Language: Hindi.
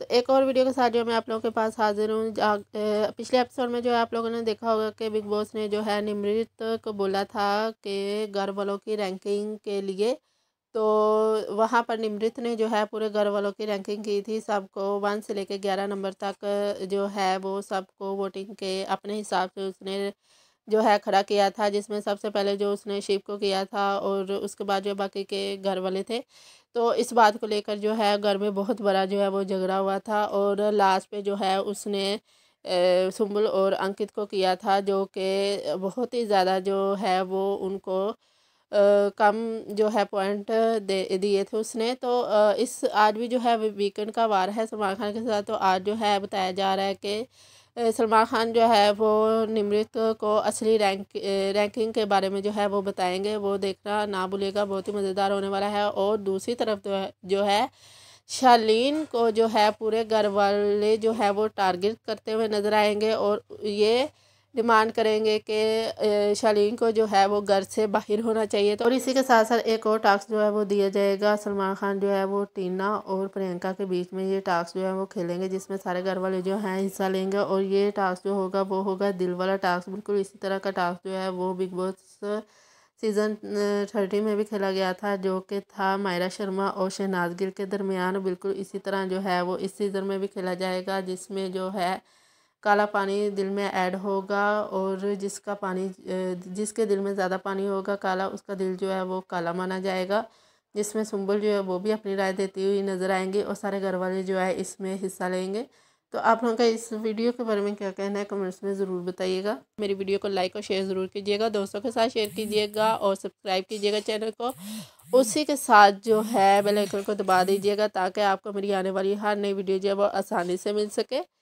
तो एक और वीडियो के साथ जो मैं आप लोगों के पास हाजिर हूँ पिछले एपिसोड में जो आप लोगों ने देखा होगा कि बिग बॉस ने जो है निमृत को बोला था कि घर वालों की रैंकिंग के लिए तो वहाँ पर निमृत ने जो है पूरे घर वालों की रैंकिंग की थी सबको वन से लेकर ग्यारह नंबर तक जो है वो सबको वोटिंग के अपने हिसाब से उसने जो है खड़ा किया था जिसमें सबसे पहले जो उसने शिव को किया था और उसके बाद जो बाकी के घर वाले थे तो इस बात को लेकर जो है घर में बहुत बड़ा जो है वो झगड़ा हुआ था और लास्ट पे जो है उसने सुम्बुल और अंकित को किया था जो कि बहुत ही ज़्यादा जो है वो उनको आ, कम जो है पॉइंट दे दिए थे उसने तो आ, इस आज भी जो है वीकेंड का वार है सलमान खान के साथ तो आज जो है बताया जा रहा है कि सलमान खान जो है वो निमृत को असली रैंक रैंकिंग के बारे में जो है वो बताएंगे वो देखना ना भूलेगा बहुत ही मज़ेदार होने वाला है और दूसरी तरफ जो है जो है शालीन को जो है पूरे घर वाले जो है वो टारगेट करते हुए नज़र आएंगे और ये डिमांड करेंगे कि शालीन को जो है वो घर से बाहर होना चाहिए तो और इसी के साथ साथ एक और टास्क जो है वो दिया जाएगा सलमान खान जो है वो टीना और प्रियंका के बीच में ये टास्क जो है वो खेलेंगे जिसमें सारे घर वाले जो हैं हिस्सा लेंगे और ये टास्क जो होगा वो होगा दिल वाला टास्क बिल्कुल इसी तरह का टास्क जो है वो बिग बॉस सीज़न थर्टी में भी खेला गया था जो कि था मायरा शर्मा और शहनाज गिल के दरमियान बिल्कुल इसी तरह जो है वो इस सीज़न में भी खेला जाएगा जिसमें जो है काला पानी दिल में ऐड होगा और जिसका पानी जिसके दिल में ज़्यादा पानी होगा काला उसका दिल जो है वो काला माना जाएगा जिसमें सुंबल जो है वो भी अपनी राय देती हुई नज़र आएंगी और सारे घर वाले जो है इसमें हिस्सा लेंगे तो आप लोगों का इस वीडियो के बारे में क्या कहना है कमेंट्स में ज़रूर बताइएगा मेरी वीडियो को लाइक और शेयर ज़रूर कीजिएगा दोस्तों के साथ शेयर कीजिएगा और सब्सक्राइब कीजिएगा चैनल को उसी के साथ जो है बेल आइकन को दबा दीजिएगा ताकि आपको मेरी आने वाली हर नई वीडियो जो है वो आसानी से मिल सके